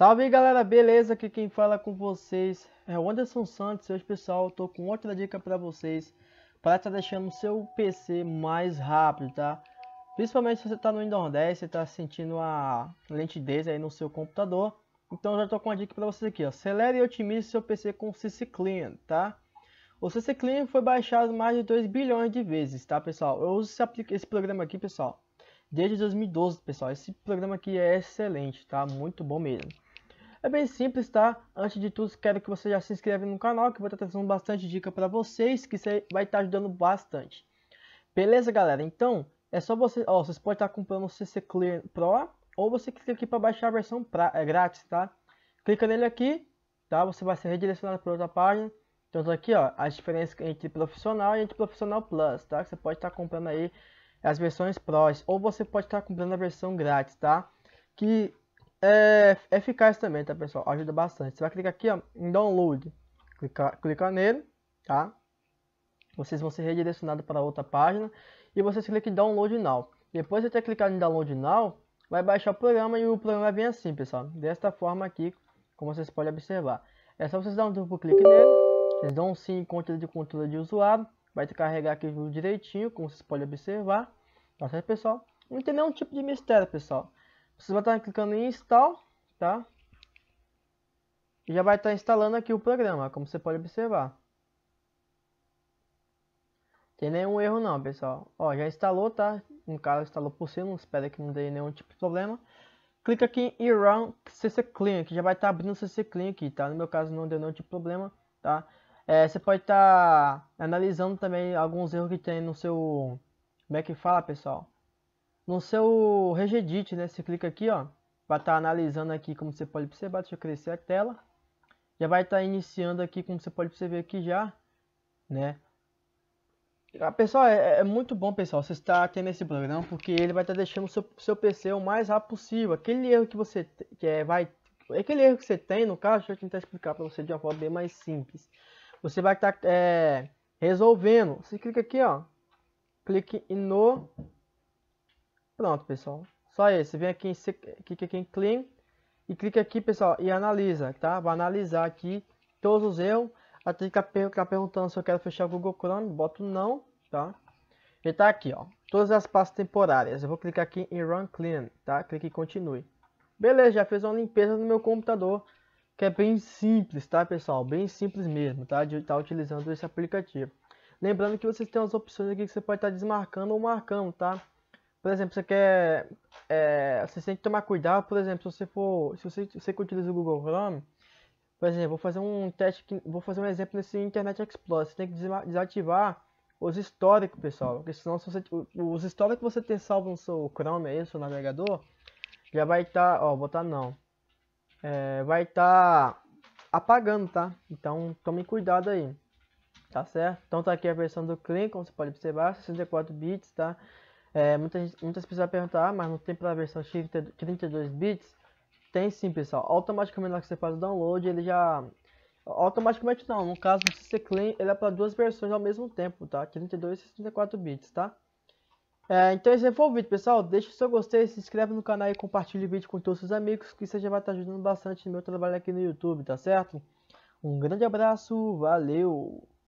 Salve galera, beleza? Aqui quem fala com vocês é o Anderson Santos. Hoje pessoal, tô com outra dica para vocês para estar tá deixando o seu PC mais rápido, tá? Principalmente se você tá no Windows 10, você tá sentindo a lentidez aí no seu computador. Então já tô com uma dica para vocês aqui, ó. Acelere e otimize seu PC com o CC Clean, tá? O CC Clean foi baixado mais de 2 bilhões de vezes, tá, pessoal? Eu uso esse, esse programa aqui, pessoal, desde 2012, pessoal. Esse programa aqui é excelente, tá? Muito bom mesmo. É bem simples, tá? Antes de tudo, quero que você já se inscreva no canal, que eu vou estar trazendo bastante dica para vocês, que você vai estar ajudando bastante. Beleza, galera? Então, é só você... Ó, vocês podem estar comprando o CC Clear Pro, ou você clica aqui para baixar a versão pra, é grátis, tá? Clica nele aqui, tá? Você vai ser redirecionado para outra página. Então, tá aqui, ó, as diferenças entre profissional e entre profissional plus, tá? Você pode estar comprando aí as versões Pros, ou você pode estar comprando a versão grátis, tá? Que é eficaz também, tá pessoal? Ajuda bastante. Você vai clicar aqui ó, em download, clicar, clicar nele, tá? Vocês vão ser redirecionados para outra página e vocês clicam em download now. Depois de ter clicado em download now, vai baixar o programa e o programa vai vir assim, pessoal. Desta forma aqui, como vocês podem observar. É só vocês dar um duplo clique nele, vocês dão um sim em de controle de usuário, vai carregar aqui direitinho, como vocês podem observar. Tá certo, pessoal? Não tem nenhum tipo de mistério, pessoal. Você vai estar clicando em install, tá? E já vai estar instalando aqui o programa, como você pode observar. Tem nenhum erro não, pessoal. Ó, já instalou, tá? No caso, instalou por si, não espera que não dê nenhum tipo de problema. Clica aqui em Run CC Clean, que já vai estar abrindo o CC Clean aqui, tá? No meu caso, não deu nenhum tipo de problema, tá? É, você pode estar analisando também alguns erros que tem no seu... Como é que fala, pessoal? no seu Regedit, né? Você clica aqui, ó, vai estar tá analisando aqui como você pode perceber, deixa eu crescer a tela. Já vai estar tá iniciando aqui, como você pode perceber aqui já, né? Ah, pessoal, é, é muito bom, pessoal, você está tendo esse programa, porque ele vai estar tá deixando o seu, seu PC o mais rápido possível. Aquele erro que você que é, vai aquele erro que você tem, no caso, deixa eu tentar explicar para você de uma forma bem mais simples. Você vai estar tá, é, resolvendo. Você clica aqui, ó. Clique no Pronto, pessoal. Só esse. Vem aqui em, clica aqui em Clean e clica aqui, pessoal, e analisa, tá? Vai analisar aqui todos os erros. Até ficar perguntando se eu quero fechar o Google Chrome, boto não, tá? E tá aqui, ó. Todas as pastas temporárias. Eu vou clicar aqui em Run Clean, tá? Clique em Continue. Beleza, já fez uma limpeza no meu computador. Que é bem simples, tá, pessoal? Bem simples mesmo, tá? De estar tá utilizando esse aplicativo. Lembrando que vocês têm as opções aqui que você pode estar tá desmarcando ou marcando, tá? Por exemplo, você quer. É, você tem que tomar cuidado, por exemplo, se você for. Se você, você você utiliza o Google Chrome, por exemplo, vou fazer um teste. Vou fazer um exemplo nesse Internet Explorer. Você tem que desativar os históricos, pessoal. Porque senão se você, os históricos que você tem salvo no seu Chrome aí, no seu navegador, já vai estar. Tá, ó, botar não. É, vai estar tá apagando, tá? Então tome cuidado aí. Tá certo? Então tá aqui a versão do Clean, como você pode observar, 64 bits, tá? É, muitas, muitas pessoas vão perguntar, ah, mas não tem para a versão x32 bits? Tem sim, pessoal. Automaticamente, na que você faz o download, ele já... Automaticamente não, no caso do CC Clean, ele é para duas versões ao mesmo tempo, tá? 32 e 64 bits, tá? É, então esse foi o vídeo, pessoal. Deixa o seu gostei, se inscreve no canal e compartilhe o vídeo com todos os amigos, que você já vai estar ajudando bastante no meu trabalho aqui no YouTube, tá certo? Um grande abraço, valeu!